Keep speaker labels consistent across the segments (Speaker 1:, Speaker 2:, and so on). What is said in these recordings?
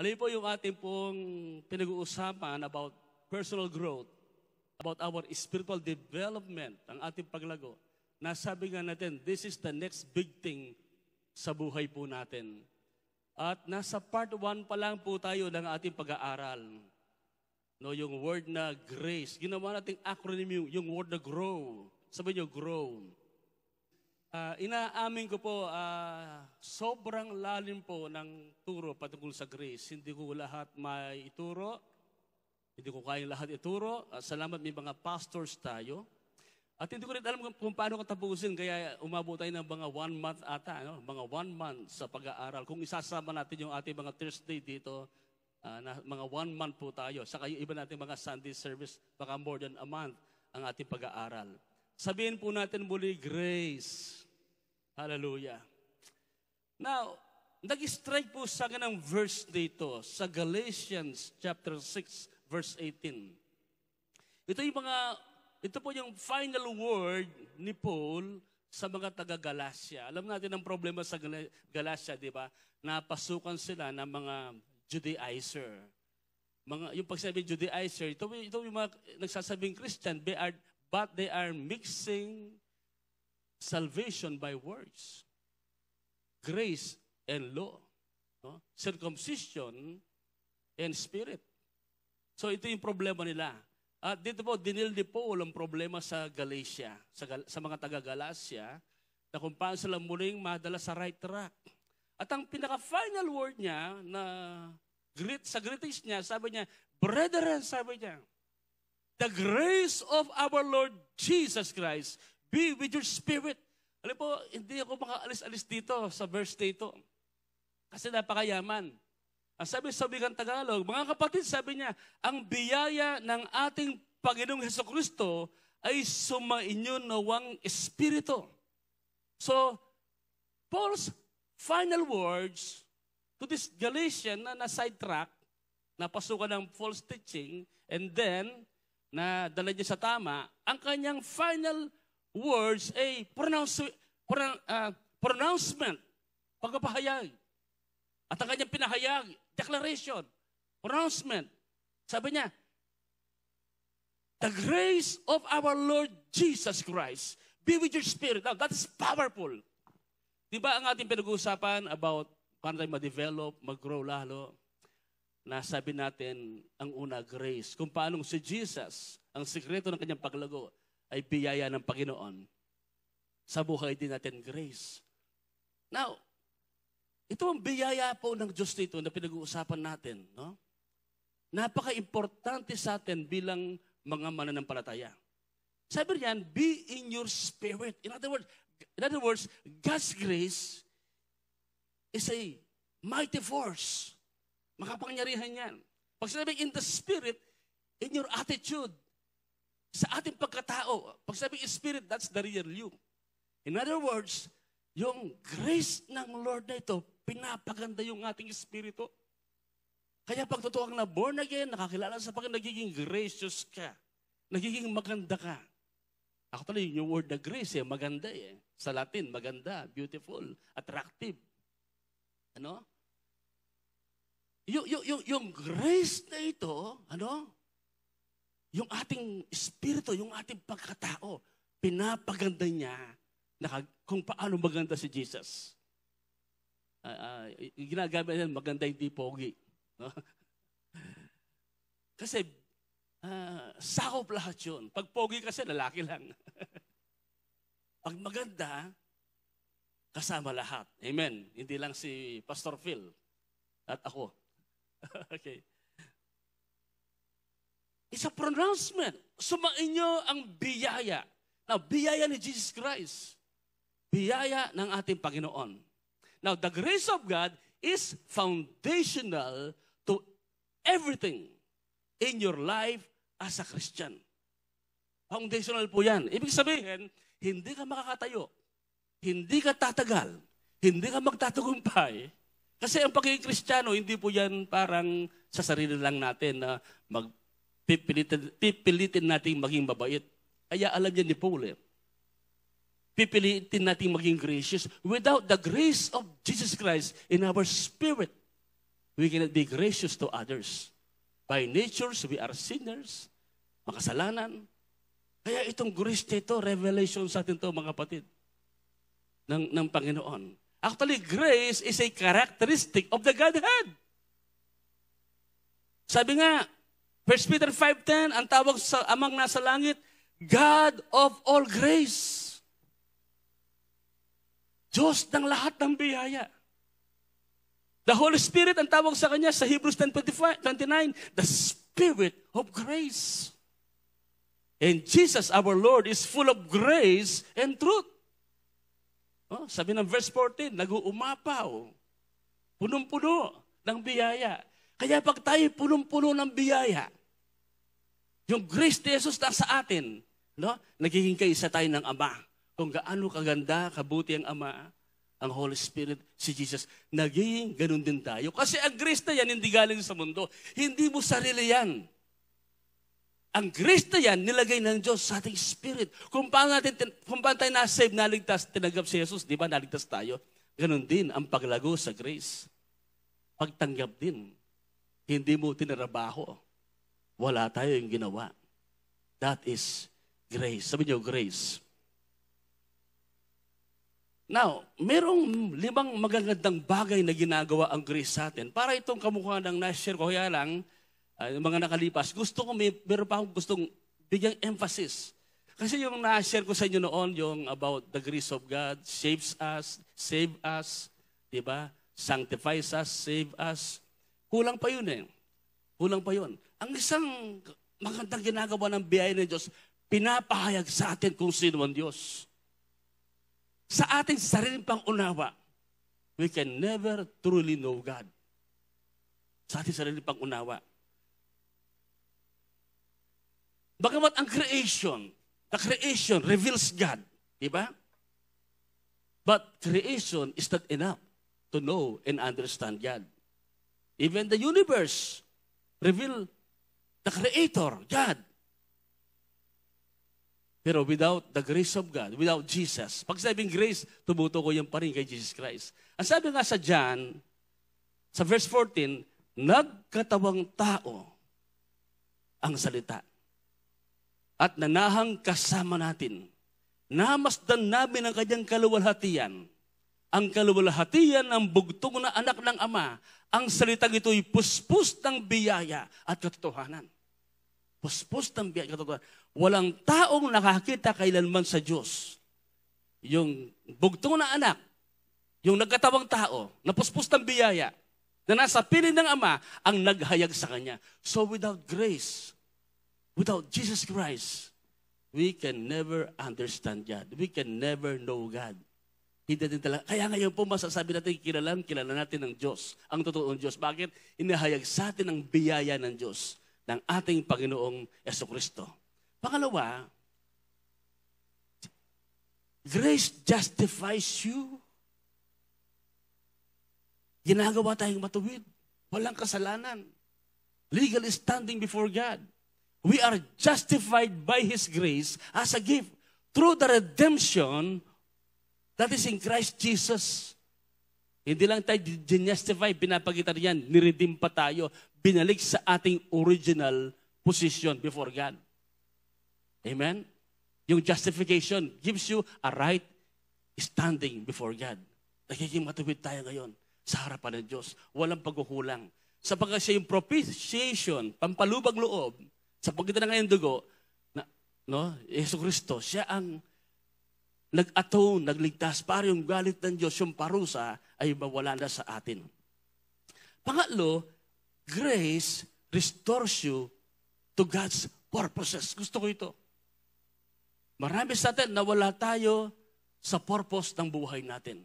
Speaker 1: Ano po yung ating pong pinag-uusapan about personal growth, about our spiritual development, ang ating paglago. Nasabi nga natin, this is the next big thing sa buhay po natin. At nasa part 1 pa lang po tayo ng ating pag-aaral. No, yung word na grace, ginawa natin acronym yung, yung word na grow. Sabi niyo, grow. Uh, inaamin ko po, uh, sobrang lalim po ng turo patungkol sa grace. Hindi ko lahat maituro. Hindi ko kayang lahat ituro. Uh, salamat may mga pastors tayo. At hindi ko rin alam kung paano ko tapusin. Kaya umabot tayo ng mga one month ata. no? Mga one month sa pag-aaral. Kung isasama natin yung ating mga Thursday dito, uh, na, mga one month po tayo. Saka yung iba natin mga Sunday service, baka more than a month ang ating pag-aaral. Sabihin po natin muli, grace. Hallelujah. Now, nag-strike po sa ganang verse dito sa Galatians chapter 6 verse 18. Ito yung mga ito po yung final word ni Paul sa mga taga-Galacia. Alam natin ang problema sa Galacia, di ba? Napasukan sila ng mga Judaizer. Mga, yung pagsabi Judaizer, ito, ito yung mga nagsasabing Christian, they are but they are mixing salvation by works, grace and law, no? circumcision and spirit. So ito yung problema nila. At dito po, dinil ni Paul ang problema sa Galatia, sa, sa mga taga Galacia na kung paano sila muling madala sa right track. At ang pinaka-final word niya na greet, sa greetings niya, sabi niya, Brethren, sabi niya, The grace of our Lord Jesus Christ be with your spirit. Alam po, hindi ako makaalis-alis dito sa verse dito. Kasi napakayaman. Ang sabi sa Bigang Tagalog, mga kapatid, sabi niya, ang biyaya ng ating Panginoong Heso Kristo ay sumainyo nawang Espiritu. So, Paul's final words to this Galatian na na-sidetrack, napasukan ng false teaching, and then, na dala niya sa tama, ang kanyang final words ay pronounce, pronoun, uh, ah, pronouncement, pagpapahayag. At ang kanyang pinahayag, declaration, pronouncement. Sabi niya, The grace of our Lord Jesus Christ be with your spirit. Now, that is powerful. Di ba ang ating pinag-uusapan about paano tayo ma-develop, mag-grow lalo? nasabi natin ang una, grace. Kung paanong si Jesus, ang sikreto ng kanyang paglago ay biyaya ng Panginoon. Sa buhay din natin, grace. Now, ito ang biyaya po ng Diyos dito na pinag-uusapan natin. No? Napaka-importante sa atin bilang mga mananampalataya. Sabi niyan, be in your spirit. In other words, in other words God's grace is a mighty force Makapangyarihan yan. Pag sinabing in the spirit, in your attitude, sa ating pagkatao, pag sinabing spirit, that's the real you. In other words, yung grace ng Lord na ito, pinapaganda yung ating espiritu. Kaya pag totoo kang na born again, nakakilala sa Panginoon, nagiging gracious ka. Nagiging maganda ka. Actually, yung word na grace, eh, maganda eh. Sa Latin, maganda, beautiful, attractive. Ano? yung, yung, yung, yung grace na ito, ano? Yung ating espiritu, yung ating pagkatao, pinapaganda niya na kung paano maganda si Jesus. Uh, uh, ginagamit niya, maganda hindi pogi. No? kasi uh, sakop lahat yun. Pag pogi kasi, lalaki lang. Pag maganda, kasama lahat. Amen. Hindi lang si Pastor Phil at ako. okay. It's a pronouncement. Sumainyo ang biyaya. Now, biyaya ni Jesus Christ. Biyaya ng ating Panginoon. Now, the grace of God is foundational to everything in your life as a Christian. Foundational po yan. Ibig sabihin, hindi ka makakatayo, hindi ka tatagal, hindi ka magtatagumpay kasi ang pagiging kristyano, hindi po yan parang sa sarili lang natin na magpipilitin pipilitin natin maging mabait. Kaya alam niya ni Paul eh. Pipilitin natin maging gracious. Without the grace of Jesus Christ in our spirit, we cannot be gracious to others. By nature, we are sinners, makasalanan. Kaya itong grace nito, revelation sa atin to mga kapatid, ng, ng Panginoon. Actually, grace is a characteristic of the Godhead. Sabi nga, 1 Peter 5.10, ang tawag sa amang nasa langit, God of all grace. Diyos ng lahat ng biyaya. The Holy Spirit, ang tawag sa kanya sa Hebrews 10.29, the Spirit of grace. And Jesus, our Lord, is full of grace and truth. Oh, sabi ng verse 14, nag-uumapaw. Punong-puno ng biyaya. Kaya pag tayo punong-puno ng biyaya, yung grace ni Jesus na sa atin, no? nagiging kaisa tayo ng Ama. Kung gaano kaganda, kabuti ang Ama, ang Holy Spirit, si Jesus, nagiging ganun din tayo. Kasi ang grace na yan, hindi galing sa mundo. Hindi mo sarili yan ang grace na yan, nilagay ng Diyos sa ating spirit. Kung paano, natin, kung paano tayo na-save, naligtas, tinanggap si Jesus, di ba, naligtas tayo. Ganon din ang paglago sa grace. Pagtanggap din. Hindi mo tinarabaho. Wala tayo yung ginawa. That is grace. Sabi niyo, grace. Now, merong limang magagandang bagay na ginagawa ang grace sa atin. Para itong kamukha ng na-share ko, kaya lang, uh, mga nakalipas, gusto ko, may, meron pa akong gustong bigyang emphasis. Kasi yung na-share ko sa inyo noon, yung about the grace of God, shapes us, save us, di ba? Sanctifies us, save us. Kulang pa yun eh. Kulang pa yun. Ang isang magandang ginagawa ng biyaya ng Diyos, pinapahayag sa atin kung sino ang Diyos. Sa ating sariling pang unawa, we can never truly know God. Sa ating sariling pang unawa. Bagamat ang creation, the creation reveals God. Di ba? But creation is not enough to know and understand God. Even the universe reveal the Creator, God. Pero without the grace of God, without Jesus, pag sabing grace, tumutukoy yan pa rin kay Jesus Christ. Ang sabi nga sa John, sa verse 14, nagkatawang tao ang salita at nanahang kasama natin. Namasdan namin ang kanyang kaluwalhatian. Ang kaluwalhatian ang bugtong na anak ng Ama. Ang salitang ito'y puspos ng biyaya at katotohanan. Puspos ng biyaya at katotohanan. Walang taong nakakita kailanman sa Diyos. Yung bugtong na anak, yung nagkatawang tao, na puspos ng biyaya, na nasa piling ng Ama, ang naghayag sa Kanya. So without grace, Without Jesus Christ, we can never understand God. We can never know God. Hindi din talaga. Kaya ngayon po masasabi natin, kilalang kilala natin ang Diyos, ang totoong Diyos. Bakit? Inahayag sa atin ang biyaya ng Diyos, ng ating Panginoong Yeso Kristo. Pangalawa, grace justifies you. Ginagawa tayong matuwid. Walang kasalanan. Legal standing before God we are justified by His grace as a gift through the redemption that is in Christ Jesus. Hindi lang tayo dinastify, pinapakita niyan, niredeem pa tayo, binalik sa ating original position before God. Amen? Yung justification gives you a right standing before God. Nagiging matuwid tayo ngayon sa harapan ng Diyos. Walang pagkukulang. Sapagkat siya yung propitiation, pampalubag loob, sa pagitan ng kanyang dugo, na, no, Yesu Kristo, siya ang nag-atone, nagligtas para yung galit ng Diyos, yung parusa, ay mawala na sa atin. Pangatlo, grace restores you to God's purposes. Gusto ko ito. Marami sa atin nawala tayo sa purpose ng buhay natin.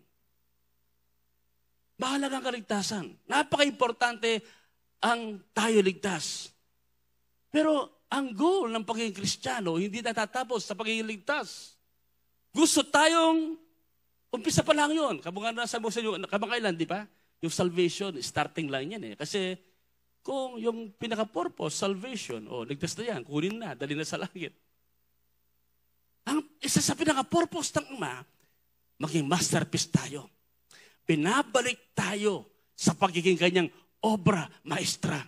Speaker 1: Mahalagang kaligtasan. Napaka-importante ang tayo ligtas. Pero ang goal ng pagiging kristyano, hindi natatapos sa pagiging ligtas. Gusto tayong, umpisa pa lang yun. Kabungan na sa mo sa inyo, kamakailan, di ba? Yung salvation, starting lang yan eh. Kasi kung yung pinaka-purpose, salvation, o oh, ligtas na yan, kunin na, dali na sa langit. Ang isa sa pinaka-purpose ng Ama, maging masterpiece tayo. Pinabalik tayo sa pagiging kanyang obra maestra.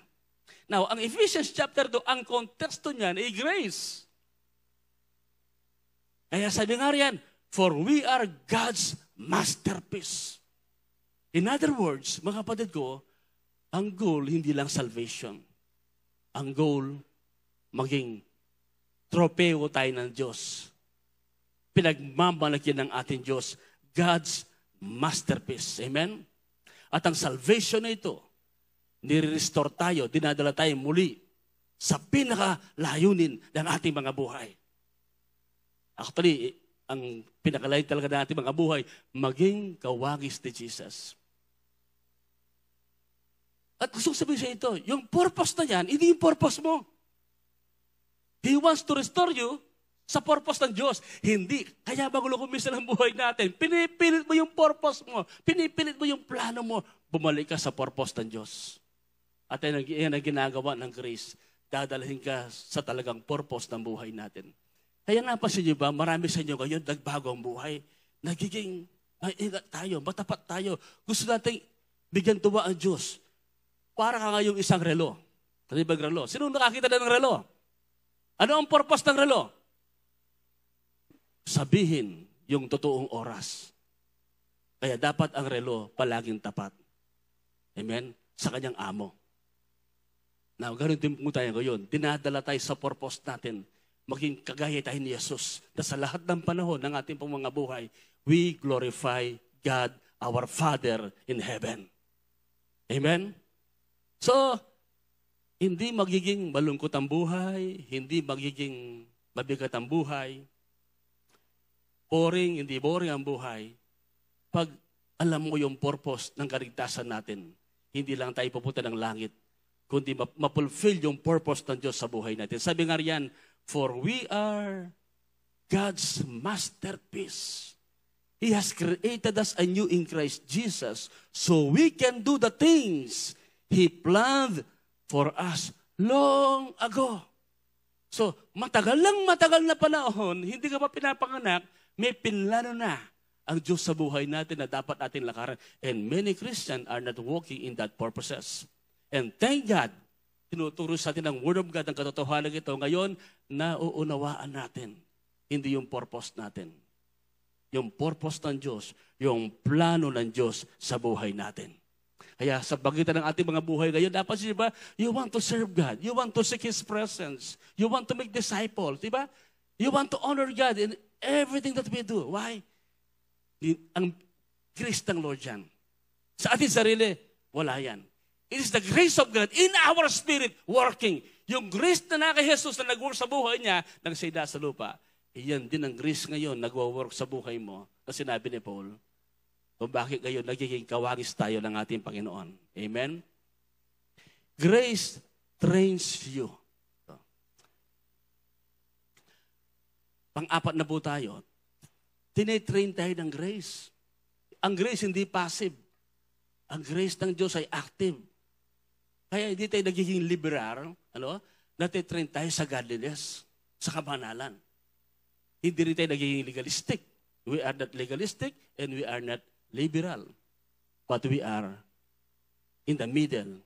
Speaker 1: Now, ang Ephesians chapter 2, ang konteksto niyan ay grace. Kaya sabi nga riyan, for we are God's masterpiece. In other words, mga kapatid ko, ang goal hindi lang salvation. Ang goal, maging tropeo tayo ng Diyos. Pinagmamalaki ng ating Diyos. God's masterpiece. Amen? At ang salvation na ito, nire-restore tayo, dinadala tayo muli sa pinakalayunin ng ating mga buhay. Actually, ang pinakalayo talaga ng ating mga buhay, maging kawagis ni Jesus. At gusto ko sabihin sa ito, yung purpose na yan, hindi yung purpose mo. He wants to restore you sa purpose ng Diyos. Hindi. Kaya magulo kung minsan ang buhay natin. Pinipilit mo yung purpose mo. Pinipilit mo yung plano mo. Bumalik ka sa purpose ng Diyos. At yan ang ginagawa ng grace. Dadalhin ka sa talagang purpose ng buhay natin. Kaya napansin niyo ba, marami sa inyo ngayon nagbago ang buhay. Nagiging maingat eh, tayo, matapat tayo. Gusto natin bigyan tuwa ang Diyos. Para ka ngayong isang relo. Kasi Talibag relo. Sino nakakita na ng relo? Ano ang purpose ng relo? Sabihin yung totoong oras. Kaya dapat ang relo palaging tapat. Amen? Sa kanyang amo. Na ganun din po tayo ngayon. Dinadala tayo sa purpose natin. Maging kagaya tayo ni Jesus. Na sa lahat ng panahon ng ating pong mga buhay, we glorify God, our Father in heaven. Amen? So, hindi magiging malungkot ang buhay, hindi magiging mabigat ang buhay, boring, hindi boring ang buhay, pag alam mo yung purpose ng kaligtasan natin, hindi lang tayo pupunta ng langit, kundi mapulfill yung purpose ng Diyos sa buhay natin. Sabi nga riyan, for we are God's masterpiece. He has created us anew in Christ Jesus so we can do the things He planned for us long ago. So, matagal lang matagal na panahon, hindi ka pa pinapanganak, may pinlano na ang Diyos sa buhay natin na dapat natin lakaran. And many Christians are not walking in that purposes. And thank God, tinuturo sa atin ng Word of God, ang katotohanan ito. Ngayon, nauunawaan natin, hindi yung purpose natin. Yung purpose ng Diyos, yung plano ng Diyos sa buhay natin. Kaya sa pagitan ng ating mga buhay ngayon, dapat siya ba, you want to serve God. You want to seek His presence. You want to make disciples. Diba? You want to honor God in everything that we do. Why? Ang Christ ng Lord yan. Sa ating sarili, wala yan. It is the grace of God in our spirit working. Yung grace na na kay Jesus na nag-work sa buhay niya, nang sida sa lupa, iyan din ang grace ngayon nagwa-work sa buhay mo na sinabi ni Paul kung bakit ngayon nagiging kawagis tayo ng ating Panginoon. Amen? Grace trains you. Pang-apat na po tayo. Tinetrain tayo ng grace. Ang grace hindi passive. Ang grace ng Diyos ay active. Kaya hindi tayo nagiging liberal, ano? Natitrain tayo sa godliness, sa kabanalan. Hindi rin tayo nagiging legalistic. We are not legalistic and we are not liberal. But we are in the middle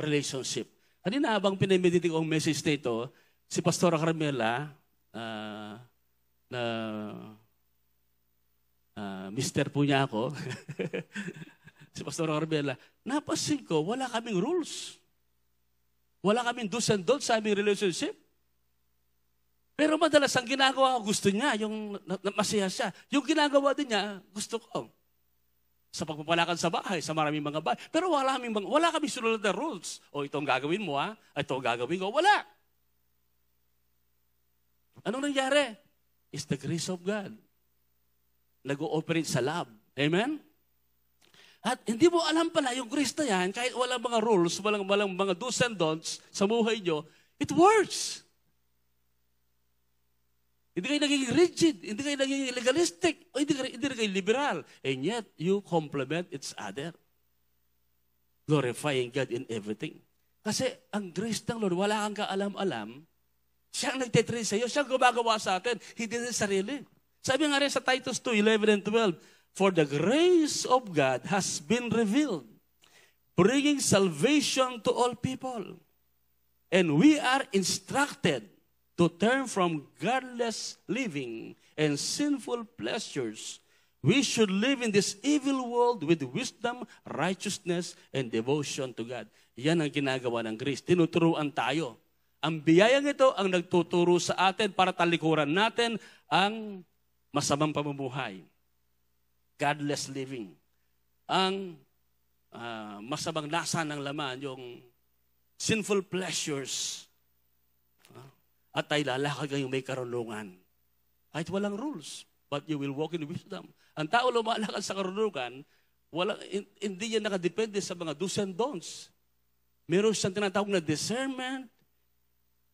Speaker 1: relationship. Kanina habang pinameditate ko ang message na ito, si Pastora Carmela, uh, na uh, mister po niya ako, Pastor Arbela, napansin ko, wala kaming rules. Wala kaming do's and don'ts sa aming relationship. Pero madalas ang ginagawa ko gusto niya, yung masaya siya. Yung ginagawa din niya, gusto ko. Sa pagpapalakan sa bahay, sa maraming mga bahay. Pero wala kaming, wala kami sunod na rules. O itong gagawin mo ha, itong gagawin ko. Wala. Anong nangyari? It's the grace of God. Nag-ooperate sa love. Amen? At hindi mo alam pala, yung grace yan, kahit walang mga rules, walang, walang mga do's and don'ts sa buhay nyo, it works. Hindi kayo naging rigid, hindi kayo naging legalistic, o hindi, hindi kayo liberal. And yet, you complement its other. Glorifying God in everything. Kasi ang grace ng Lord, wala kang kaalam-alam, siya ang nagtitrain sa iyo, siya ang gumagawa sa atin, hindi sa sarili. Sabi nga rin sa Titus 2, 11 and 12, For the grace of God has been revealed, bringing salvation to all people. And we are instructed to turn from godless living and sinful pleasures. We should live in this evil world with wisdom, righteousness, and devotion to God. Yan ang ginagawa ng grace. Tinuturuan tayo. Ang biyayang ito ang nagtuturo sa atin para talikuran natin ang masamang pamumuhay godless living. Ang uh, masamang lasa ng laman, yung sinful pleasures. Uh, at tayo lalakad kayong may karunungan. Kahit walang rules, but you will walk in wisdom. Ang tao lumalakad sa karunungan, wala, hindi yan nakadepende sa mga do's and don'ts. Meron siyang tinatawag na discernment,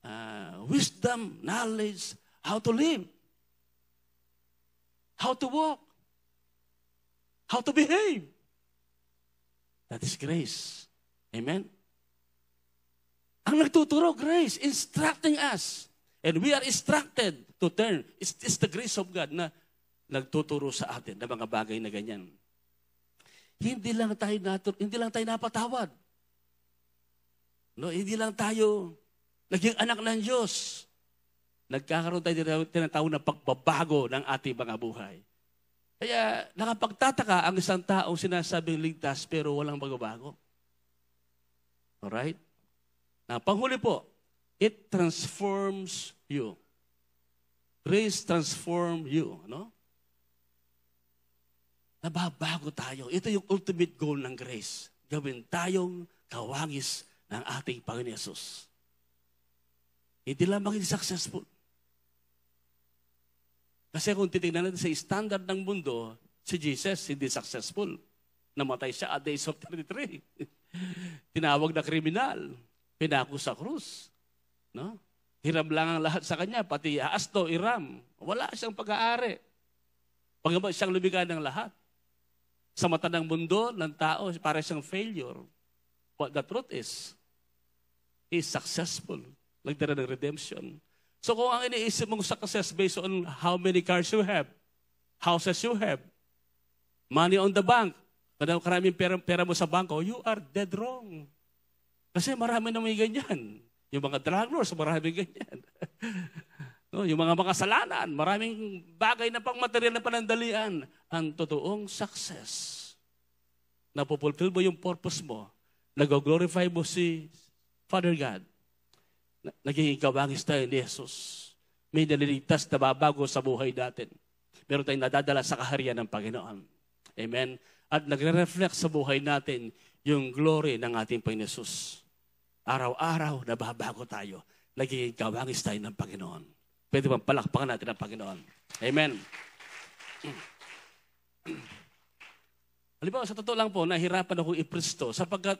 Speaker 1: uh, wisdom, knowledge, how to live, how to walk how to behave. That is grace. Amen? Ang nagtuturo, grace, instructing us. And we are instructed to turn. It's, it's the grace of God na nagtuturo sa atin ng mga bagay na ganyan. Hindi lang tayo natur- hindi lang tayo napatawad. No, hindi lang tayo naging anak ng Diyos. Nagkakaroon tayo ng tinatawag na pagbabago ng ating mga buhay. Kaya nakapagtataka ang isang taong sinasabing ligtas pero walang pagbabago. Alright? Na panghuli po, it transforms you. Grace transform you. Ano? Nababago tayo. Ito yung ultimate goal ng grace. Gawin tayong kawangis ng ating Panginoon Yesus. Hindi maging successful kasi kung titignan natin sa standard ng mundo, si Jesus hindi successful. Namatay siya at the of 33. Tinawag na kriminal. Pinako sa krus. No? Hiram lang ang lahat sa kanya, pati Asto, Iram. Wala siyang pag-aari. Pagkaba siyang lumigay ng lahat. Sa mata ng mundo, ng tao, para siyang failure. But the truth is, he is successful. Nagdara ng redemption. So kung ang iniisip mong success based on how many cars you have, houses you have, money on the bank, maraming ano pera, pera mo sa banko, you are dead wrong. Kasi marami na may ganyan. Yung mga drug lords, maraming ganyan. no, yung mga makasalanan, maraming bagay na pang material na panandalian. Ang totoong success. Napupulfill mo yung purpose mo. Nag-glorify mo si Father God naging ikawangis tayo ni Jesus. May naliligtas na babago sa buhay natin. Meron tayong nadadala sa kaharian ng Panginoon. Amen? At nagre-reflect sa buhay natin yung glory ng ating Panginoon. Araw-araw, nababago tayo. Naging ikawangis tayo ng Panginoon. Pwede bang palakpakan natin ang Panginoon? Amen. Halimbawa, sa totoo lang po, nahirapan ako i-preach sapagkat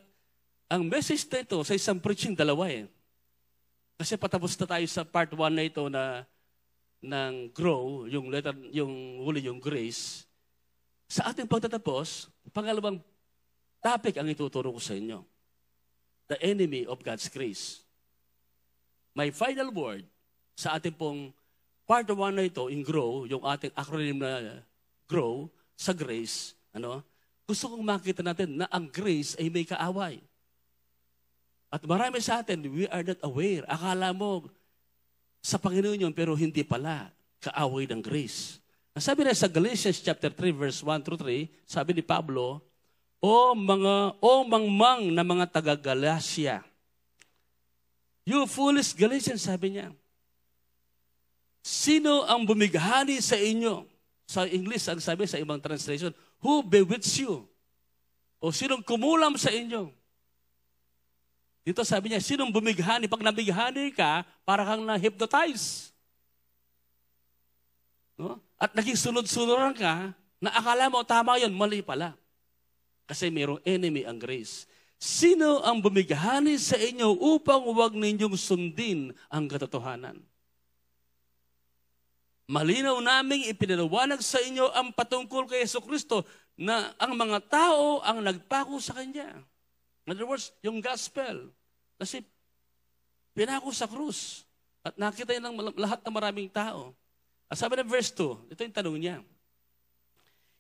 Speaker 1: ang message na ito sa isang preaching dalawa eh. Kasi patapos na tayo sa part 1 na ito na ng grow, yung letter, yung huli yung grace. Sa ating pagtatapos, pangalawang topic ang ituturo ko sa inyo. The enemy of God's grace. My final word sa ating pong part 1 na ito, in grow, yung ating acronym na grow, sa grace, ano, gusto kong makita natin na ang grace ay may kaaway. At marami sa atin, we are not aware. Akala mo, sa Panginoon yun, pero hindi pala. Kaaway ng grace. Ang Sabi na sa Galatians chapter 3 verse 1 through 3, sabi ni Pablo, O mga o mangmang na mga taga Galacia. You foolish Galatians, sabi niya. Sino ang bumighani sa inyo? Sa English ang sabi sa ibang translation, who bewitch you? O sinong kumulam sa inyo? Dito sabi niya, sinong bumighani? Pag nabighani ka, para kang na-hypnotize. No? At naging sunod-sunuran ka, na akala mo tama yon mali pala. Kasi mayroong enemy ang grace. Sino ang bumighani sa inyo upang huwag ninyong sundin ang katotohanan? Malinaw naming ipinalawanag sa inyo ang patungkol kay Yeso Kristo na ang mga tao ang nagpako sa Kanya. In other words, yung gospel. Kasi pinako sa krus. At nakita niya ng lahat ng maraming tao. At sabi ng verse 2, ito yung tanong niya.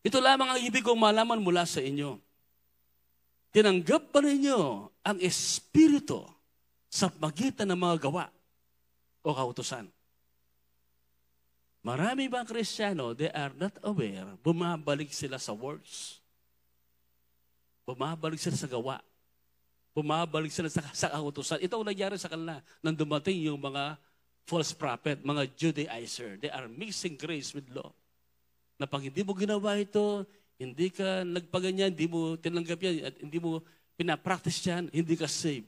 Speaker 1: Ito lamang ang ibig kong malaman mula sa inyo. Tinanggap ba ninyo ang Espiritu sa magitan ng mga gawa o kautosan? Marami bang Kristiyano, they are not aware, bumabalik sila sa words. Bumabalik sila sa gawa. Bumabalik sila sa, sa kautosan. Ito ang nangyari sa kanila nang dumating yung mga false prophet, mga Judaizer. They are mixing grace with law. Na pag hindi mo ginawa ito, hindi ka nagpaganyan, hindi mo tinanggap yan, at hindi mo pinapractice yan, hindi ka saved.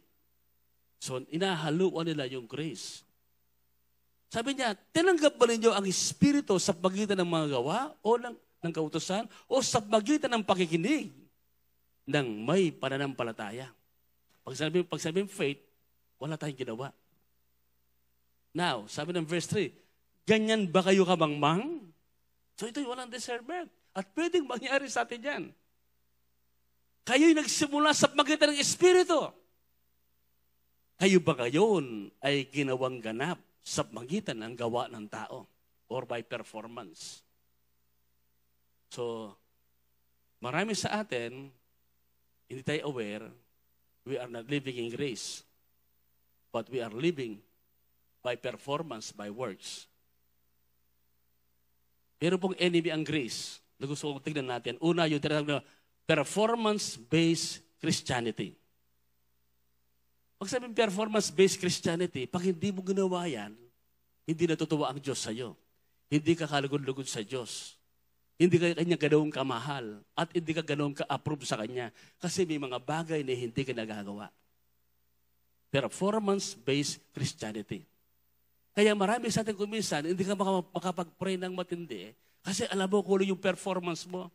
Speaker 1: So, inahaluan nila yung grace. Sabi niya, tinanggap ba ninyo ang Espiritu sa pagitan ng mga gawa o ng, ng kautosan o sa pagitan ng pakikinig ng may pananampalataya? Pag sabi, pag sabi faith, wala tayong ginawa. Now, sabi ng verse 3, ganyan ba kayo kamangmang? So ito'y walang deservement. At pwedeng mangyari sa atin yan. Kayo'y nagsimula sa magitan ng Espiritu. Kayo ba ngayon ay ginawang ganap sa magitan ng gawa ng tao or by performance? So, marami sa atin, hindi tayo aware We are not living in grace, but we are living by performance, by works. Pero pong enemy ang grace na gusto kong tignan natin. Una, yung tinatawag na performance-based Christianity. Pag sabihin performance-based Christianity, pag hindi mo ginawa yan, hindi natutuwa ang Diyos sa iyo. Hindi ka kalugod-lugod sa Diyos. Hindi ka kanya ganoon kamahal at hindi ka ganoon ka-approve sa kanya kasi may mga bagay na hindi ka nagagawa. Performance-based Christianity. Kaya marami sa atin kuminsan, hindi ka makapag-pray ng matindi kasi alam mo kulo ano yung performance mo.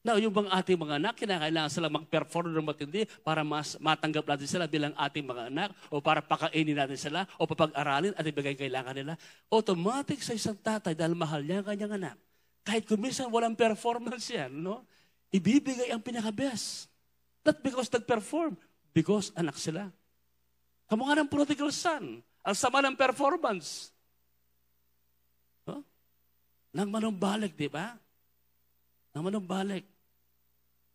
Speaker 1: Na yung bang ating mga anak, kinakailangan sila mag-perform ng matindi para mas matanggap natin sila bilang ating mga anak o para pakainin natin sila o papag-aralin at ibigay kailangan nila. Automatic sa isang tatay dahil mahal niya ang kanyang anak. Kahit kumisan walang performance yan, no? Ibibigay ang pinaka-best. Not because nag-perform, because anak sila. Kamukha ng prodigal son. Ang sama ng performance. No? Nang manumbalik, di ba? Nang manumbalik.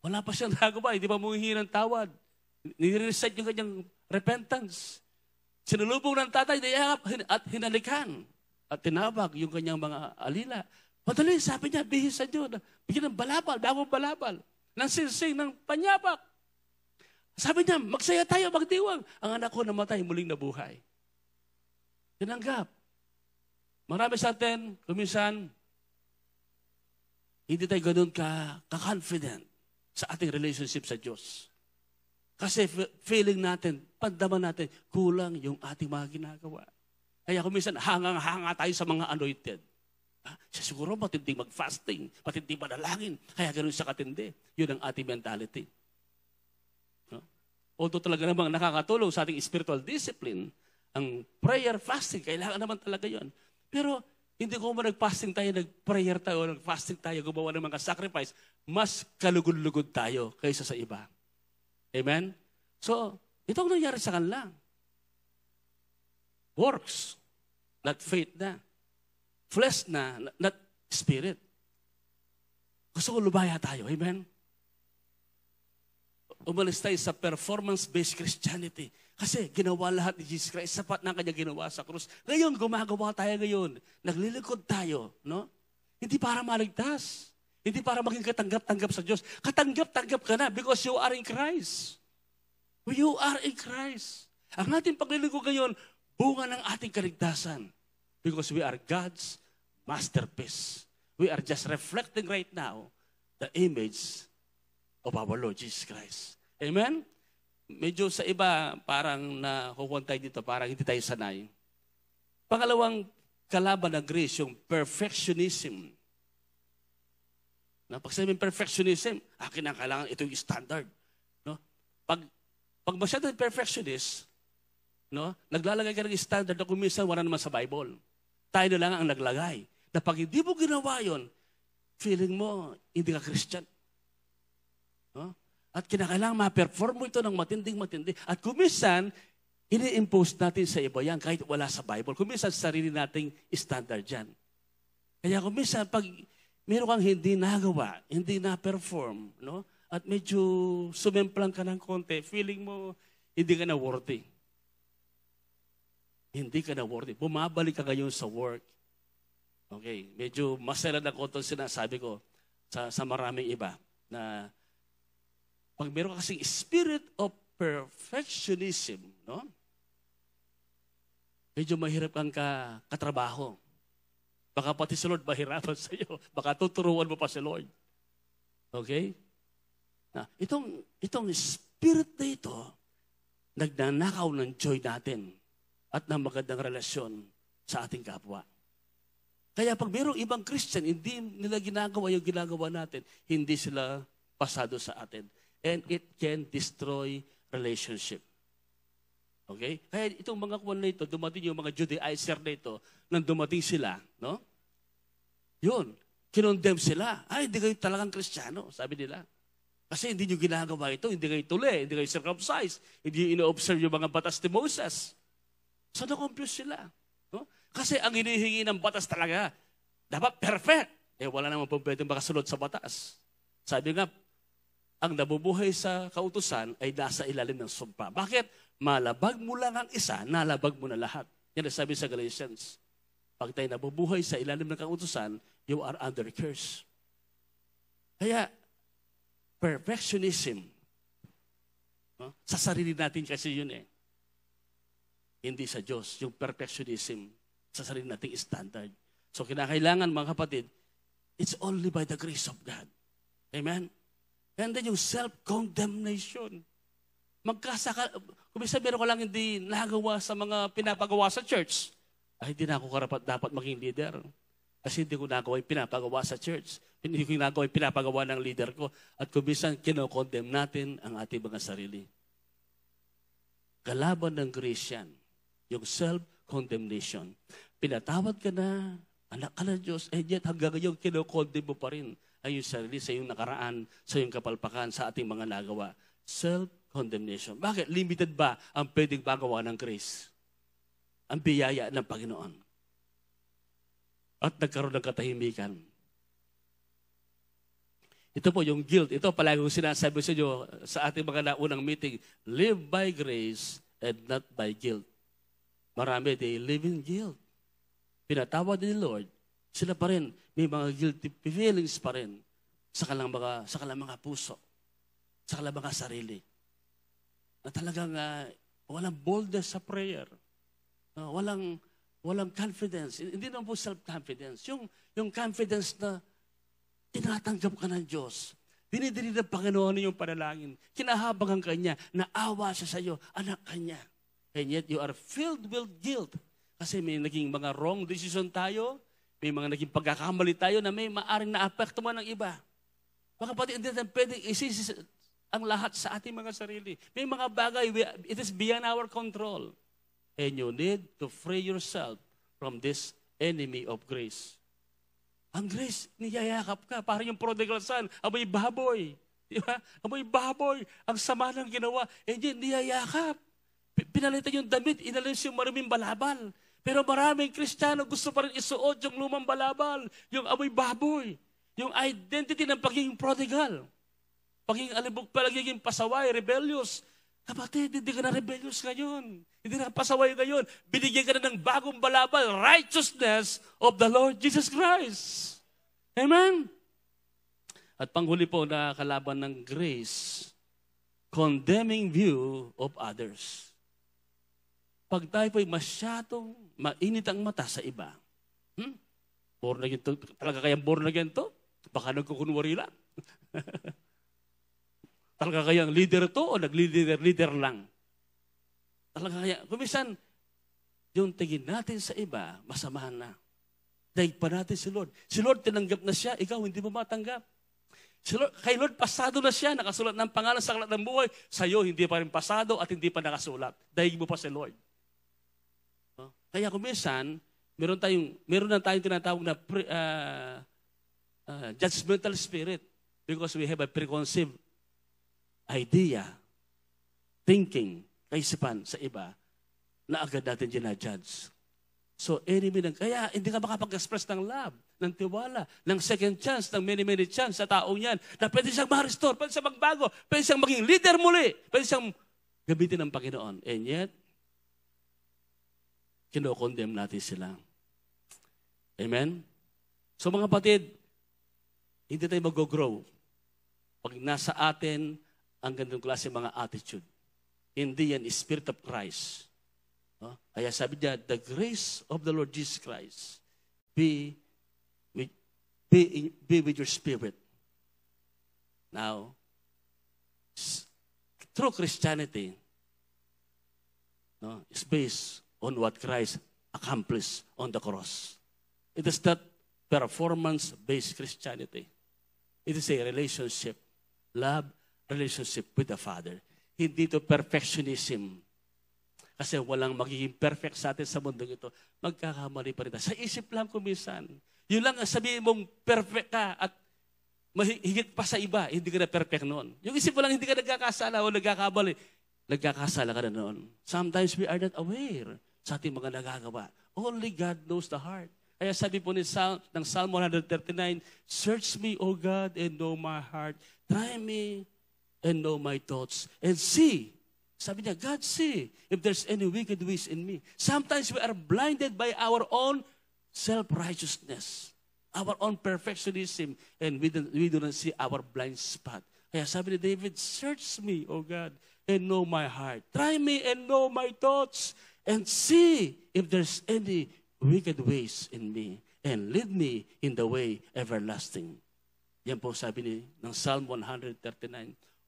Speaker 1: Wala pa siyang nagawa. Hindi pa muhingi ng tawad. Nirecite yung kanyang repentance. Sinulubong ng tatay, niyakap at hinalikan. At tinabag yung kanyang mga alila. Madali, sabi niya, bihis sa Diyo. Bigyan ng balabal, bagong balabal. Ng sinsing, ng panyapak. Sabi niya, magsaya tayo, magdiwang. Ang anak ko namatay, muling nabuhay. Tinanggap. Marami sa atin, kumisan, hindi tayo ganun ka, ka-confident sa ating relationship sa Diyos. Kasi feeling natin, pandaman natin, kulang yung ating mga ginagawa. Kaya kumisan, hangang-hanga tayo sa mga anointed. Ha? Siya siguro matinding mag-fasting, matinding manalangin, kaya ganun siya katindi. Yun ang ating mentality. Ha? Although talaga namang nakakatulong sa ating spiritual discipline, ang prayer, fasting, kailangan naman talaga yon. Pero hindi ko man nag-fasting tayo, nag-prayer tayo, nag-fasting tayo, gumawa ng mga sacrifice, mas kalugod-lugod tayo kaysa sa iba. Amen? So, ito ang nangyari sa kanila. Works, not faith na. Flesh na, not spirit. Gusto ko lubaya tayo. Amen? Umalis tayo sa performance-based Christianity. Kasi ginawa lahat ni Jesus Christ. Sapat na kanya ginawa sa krus. Ngayon, gumagawa tayo ngayon. Naglilikod tayo. No? Hindi para maligtas. Hindi para maging katanggap-tanggap sa Diyos. Katanggap-tanggap ka na because you are in Christ. You are in Christ. Ang ating pagliliko ngayon, bunga ng ating kaligtasan. Because we are God's masterpiece. We are just reflecting right now the image of our Lord Jesus Christ. Amen? Medyo sa iba, parang nakukuhan tayo dito, parang hindi tayo sanay. Pangalawang kalaban ng grace, yung perfectionism. Na pag sabihin perfectionism, akin ang kailangan, ito yung standard. No? Pag, pag masyado perfectionist, no? naglalagay ka ng standard na kung minsan wala naman sa Bible. Tayo na lang ang naglagay na pag hindi mo ginawa yon, feeling mo, hindi ka Christian. No? At kinakailangan ma-perform mo ito ng matinding-matindi. At kumisan, ini-impose natin sa iba yan kahit wala sa Bible. Kumisan, sarili nating standard yan. Kaya kumisan, pag meron kang hindi nagawa, hindi na-perform, no? at medyo sumemplang ka ng konti, feeling mo hindi ka na worthy. Hindi ka na worthy. Bumabalik ka ngayon sa work. Okay, medyo masaya na ko itong sinasabi ko sa, sa maraming iba na pag meron kasing spirit of perfectionism, no? Medyo mahirap kang ka, katrabaho. Baka pati si Lord mahirapan sa iyo. Baka tuturuan mo pa si Lord. Okay? Na, itong, itong spirit na ito, nagnanakaw ng joy natin at ng magandang relasyon sa ating kapwa. Kaya pag mayroong ibang Christian, hindi nila ginagawa yung ginagawa natin, hindi sila pasado sa atin. And it can destroy relationship. Okay? Kaya itong mga kuwan na ito, dumating yung mga Judaizer na ito, nang dumating sila, no? Yun, kinondem sila. Ay, ah, hindi kayo talagang Kristiyano, sabi nila. Kasi hindi nyo ginagawa ito, hindi kayo tuli, hindi kayo circumcised, hindi nyo ino-observe yung mga batas ni Moses. So na-confuse sila. Kasi ang hinihingi ng batas talaga, dapat perfect. Eh, wala naman po pwedeng makasunod sa batas. Sabi nga, ang nabubuhay sa kautusan ay nasa ilalim ng sumpa. Bakit? Malabag mo lang ang isa, nalabag mo na lahat. Yan ang sabi sa Galatians. Pag tayo nabubuhay sa ilalim ng kautusan, you are under curse. Kaya, perfectionism, no? sa sarili natin kasi yun eh. Hindi sa Diyos, yung perfectionism sa sarili nating standard. So kinakailangan mga kapatid, it's only by the grace of God. Amen? And then yung self-condemnation. Magkasaka, kung isa ko lang hindi nagawa sa mga pinapagawa sa church, ay hindi na ako karapat dapat maging leader. Kasi hindi ko nagawa yung pinapagawa sa church. Hindi ko nagawa yung pinapagawa ng leader ko. At kumisan, kinokondemn natin ang ating mga sarili. Kalaban ng Christian, yan. Yung self condemnation. Pinatawad ka na, anak ka na Diyos, eh yet hanggang ngayon kinokondem mo pa rin ang iyong sarili sa iyong nakaraan, sa iyong kapalpakan, sa ating mga nagawa. Self-condemnation. Bakit? Limited ba ang pwedeng magawa ng grace? Ang biyaya ng Panginoon. At nagkaroon ng katahimikan. Ito po yung guilt. Ito palagi kong sinasabi sa inyo sa ating mga naunang meeting. Live by grace and not by guilt. Marami, they live in guilt. Pinatawad din ni Lord, sila pa rin, may mga guilty feelings pa rin sa kanilang mga, sa kanilang mga puso, sa kanilang mga sarili. Na talagang uh, walang boldness sa prayer. Uh, walang, walang confidence. Hindi naman po self-confidence. Yung, yung confidence na tinatanggap ka ng Diyos. Dinidiri ng Panginoon yung panalangin. Kinahabang ang Kanya. Naawa siya sa iyo, anak Kanya. niya and yet you are filled with guilt. Kasi may naging mga wrong decision tayo, may mga naging pagkakamali tayo na may maaring naapekto man ng iba. Mga kapatid, hindi natin pwedeng isisi ang lahat sa ating mga sarili. May mga bagay, it is beyond our control. And you need to free yourself from this enemy of grace. Ang grace, niyayakap ka. Parang yung prodigal son, amoy baboy. Di ba? Amoy baboy. Ang sama ng ginawa. And yet, niyayakap. Pinalitan yung damit, inalis yung maruming balabal. Pero maraming Kristiyano gusto pa rin isuot yung lumang balabal, yung amoy baboy, yung identity ng pagiging prodigal, pagiging alibog, pa, pagiging pasaway, rebellious. Kapatid, hindi ka na rebellious ngayon. Hindi na pasaway ngayon. Binigyan ka na ng bagong balabal, righteousness of the Lord Jesus Christ. Amen? At panghuli po na kalaban ng grace, condemning view of others pag tayo po'y masyadong mainit ang mata sa iba, hmm? born again to, talaga kayang born again to? Baka nagkukunwari lang. talaga kayang leader to o naglileader-leader lang? Talaga kaya, kumisan, yung tingin natin sa iba, masama na. Daig pa natin si Lord. Si Lord, tinanggap na siya, ikaw hindi mo matanggap. Si Lord, kay Lord, pasado na siya, nakasulat ng pangalan sa kalat ng buhay. Sa iyo, hindi pa rin pasado at hindi pa nakasulat. Daig mo pa si Lord. Kaya kung minsan, meron, tayong, meron na tayong tinatawag na pre, uh, uh, judgmental spirit because we have a preconceived idea, thinking, kaisipan sa iba na agad natin ginajudge. So, enemy ng, kaya hindi ka makapag-express ng love, ng tiwala, ng second chance, ng many-many chance sa taong yan, na pwede siyang ma-restore, pwede siyang magbago, pwede siyang maging leader muli, pwede siyang gamitin ng Panginoon. And yet, kinokondemn natin sila. Amen? So mga kapatid, hindi tayo mag-grow pag nasa atin ang ganitong klase mga attitude. Hindi yan Spirit of Christ. No? Kaya sabi niya, the grace of the Lord Jesus Christ be with, be, in, be with your spirit. Now, true Christianity, no, is based on what Christ accomplished on the cross. It is not performance based Christianity, it is a relationship, love relationship with the Father. Hindi to perfectionism. Kasi walang magiging perfect sa atin sa mundong ito. Magkakamali pa rin tayo. Sa isip lang kumisan. Yun lang ang sabihin mong perfect ka at higit pa sa iba, hindi ka na perfect noon. Yung isip mo lang, hindi ka nagkakasala o nagkakabali. Nagkakasala ka na noon. Sometimes we are not aware sa ating mga nagagawa. Only God knows the heart. Kaya sabi po ni Sal, ng Psalm 139, Search me, O God, and know my heart. Try me and know my thoughts. And see, sabi niya, God, see if there's any wicked ways in me. Sometimes we are blinded by our own self-righteousness, our own perfectionism, and we, don't, we do see our blind spot. Kaya sabi ni David, Search me, O God, and know my heart. Try me and know my thoughts and see if there's any wicked ways in me and lead me in the way everlasting. Yan po sabi ni ng Psalm 139,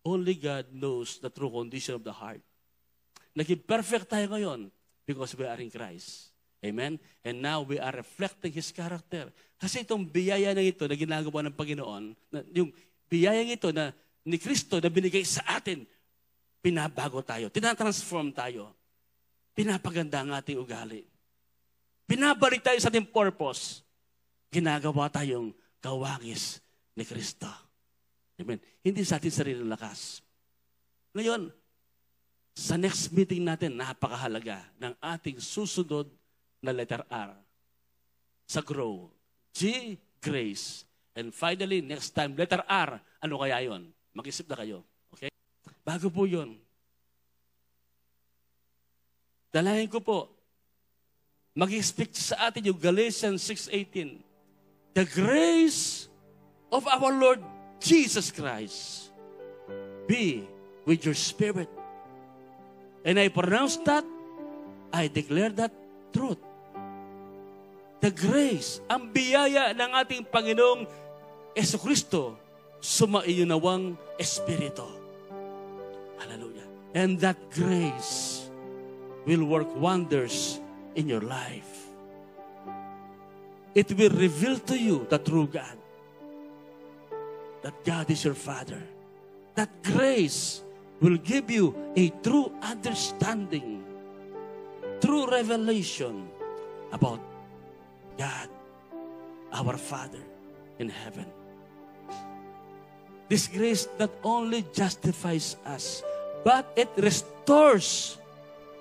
Speaker 1: Only God knows the true condition of the heart. Naging perfect tayo ngayon because we are in Christ. Amen? And now we are reflecting His character. Kasi itong biyaya na ito na ginagawa ng Panginoon, na, yung biyaya ito na ni Kristo na binigay sa atin, pinabago tayo, tinatransform tayo pinapaganda ang ating ugali. Binabalik tayo sa ating purpose. Ginagawa tayong kawagis ni Kristo. Amen. Hindi sa ating sarili lakas. Ngayon, sa next meeting natin, napakahalaga ng ating susunod na letter R sa grow. G, grace. And finally, next time, letter R. Ano kaya yon? Mag-isip na kayo. Okay? Bago po yon, Dalahin ko po, mag-expect sa atin yung Galatians 6.18. The grace of our Lord Jesus Christ be with your spirit. And I pronounce that, I declare that truth. The grace, ang biyaya ng ating Panginoong Eso Kristo, nawang Espiritu. Hallelujah. And that grace will work wonders in your life. It will reveal to you the true God. That God is your Father. That grace will give you a true understanding, true revelation about God, our Father in heaven. This grace not only justifies us, but it restores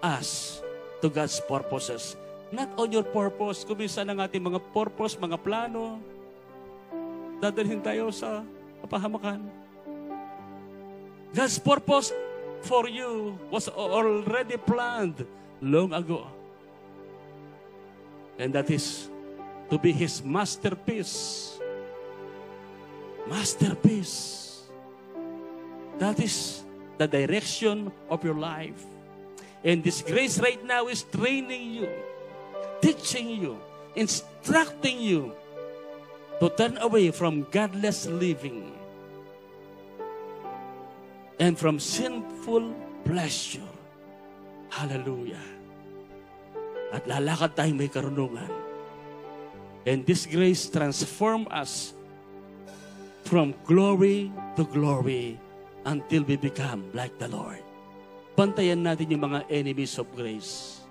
Speaker 1: us to God's purposes. Not on your purpose. Kumisa ng ating mga purpose, mga plano. Dadalhin tayo sa kapahamakan. God's purpose for you was already planned long ago. And that is to be His masterpiece. Masterpiece. That is the direction of your life. And this grace right now is training you, teaching you, instructing you to turn away from godless living and from sinful pleasure. Hallelujah. At lalakad tayo may karunungan. And this grace transform us from glory to glory until we become like the Lord bantayan natin yung mga enemies of grace.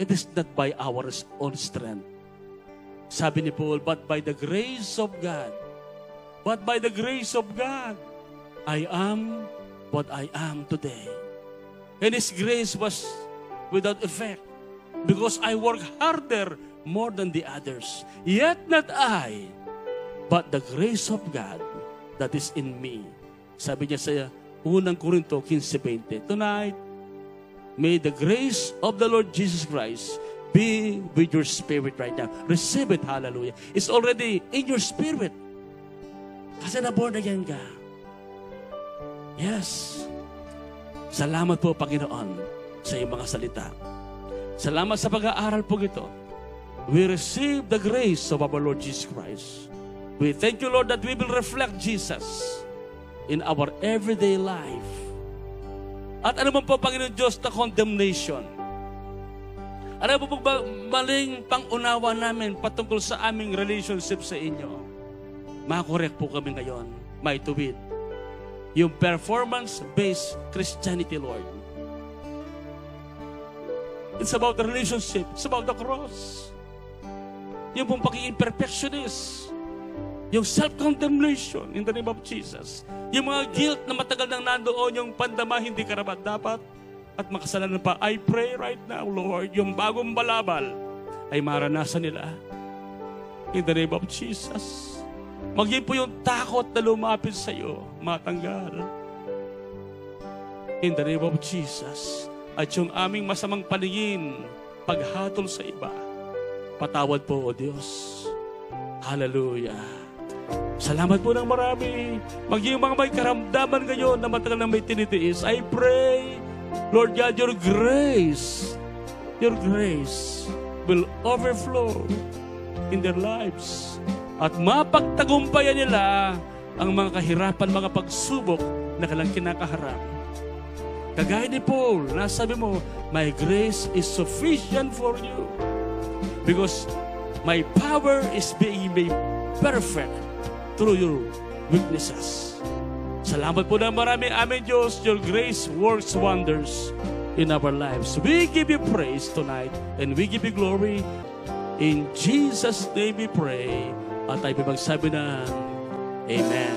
Speaker 1: It is not by our own strength. Sabi ni Paul, but by the grace of God, but by the grace of God, I am what I am today. And His grace was without effect because I work harder more than the others. Yet not I, but the grace of God that is in me. Sabi niya sa 1 Corinto 15.20. Tonight, may the grace of the Lord Jesus Christ be with your spirit right now. Receive it, hallelujah. It's already in your spirit. Kasi na-born again ka. Yes. Salamat po, Panginoon, sa iyong mga salita. Salamat sa pag-aaral po ito. We receive the grace of our Lord Jesus Christ. We thank you, Lord, that we will reflect Jesus in our everyday life. At ano man po, Panginoon Diyos, na condemnation. Ano po ba maling pangunawa namin patungkol sa aming relationship sa inyo? Makakorek po kami ngayon, may tuwid. Yung performance-based Christianity, Lord. It's about the relationship. It's about the cross. Yung pong pagiging perfectionist yung self-contemplation in the name of Jesus. Yung mga guilt na matagal nang nandoon, yung pandama hindi karapat dapat at makasalanan pa. I pray right now, Lord, yung bagong balabal ay maranasan nila. In the name of Jesus. Maging po yung takot na lumapit sa iyo, matanggal. In the name of Jesus. At yung aming masamang paningin, paghatol sa iba, patawad po, O Diyos. Hallelujah. Salamat po ng marami. Maging mga may karamdaman ngayon na matagal na may tinitiis. I pray, Lord God, your grace, your grace will overflow in their lives. At mapagtagumpayan nila ang mga kahirapan, mga pagsubok na kalang kinakaharap. Kagaya ni Paul, nasabi mo, My grace is sufficient for you because my power is being made perfect through your weaknesses. Salamat po na marami Amen Diyos. Your grace works wonders in our lives. We give you praise tonight and we give you glory. In Jesus' name we pray. At tayo pagsabi na, Amen.